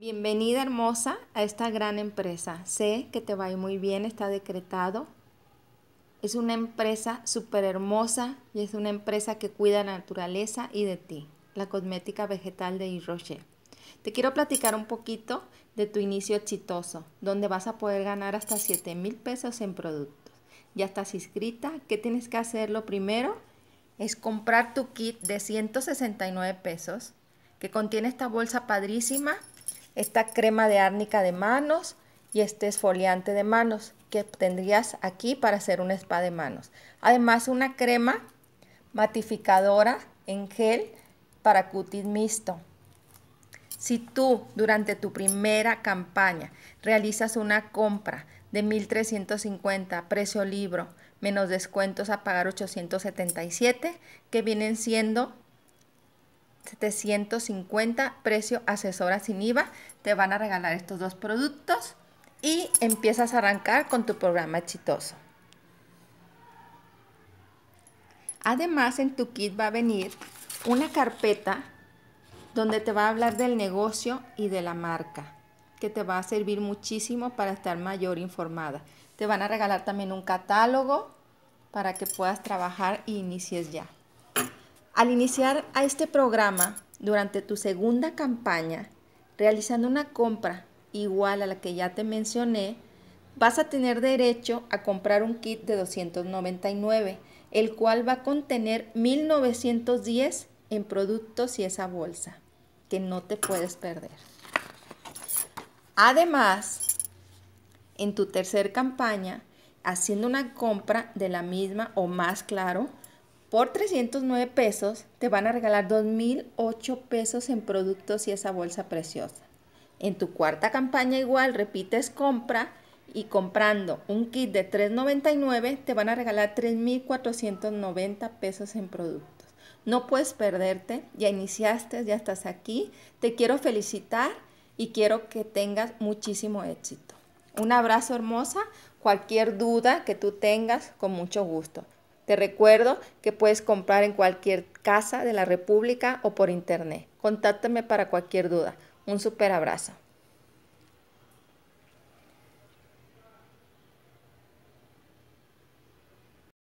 Bienvenida hermosa a esta gran empresa. Sé que te va muy bien, está decretado. Es una empresa súper hermosa y es una empresa que cuida la naturaleza y de ti, la cosmética vegetal de Iroche. Te quiero platicar un poquito de tu inicio exitoso, donde vas a poder ganar hasta 7 mil pesos en productos. Ya estás inscrita, ¿qué tienes que hacer? Lo primero es comprar tu kit de 169 pesos que contiene esta bolsa padrísima esta crema de árnica de manos y este esfoliante de manos que tendrías aquí para hacer un spa de manos. Además, una crema matificadora en gel para cutis mixto. Si tú durante tu primera campaña realizas una compra de 1.350 precio libro menos descuentos a pagar 877 que vienen siendo 750, precio asesora sin IVA. Te van a regalar estos dos productos y empiezas a arrancar con tu programa exitoso. Además, en tu kit va a venir una carpeta donde te va a hablar del negocio y de la marca, que te va a servir muchísimo para estar mayor informada. Te van a regalar también un catálogo para que puedas trabajar y e inicies ya. Al iniciar a este programa durante tu segunda campaña, realizando una compra igual a la que ya te mencioné, vas a tener derecho a comprar un kit de 299, el cual va a contener 1910 en productos y esa bolsa, que no te puedes perder. Además, en tu tercer campaña, haciendo una compra de la misma o más claro, por 309 pesos te van a regalar 2.008 pesos en productos y esa bolsa preciosa. En tu cuarta campaña igual repites compra y comprando un kit de 3.99 te van a regalar 3.490 pesos en productos. No puedes perderte, ya iniciaste, ya estás aquí. Te quiero felicitar y quiero que tengas muchísimo éxito. Un abrazo hermosa, cualquier duda que tú tengas, con mucho gusto. Te recuerdo que puedes comprar en cualquier casa de la República o por internet. Contáctame para cualquier duda. Un super abrazo.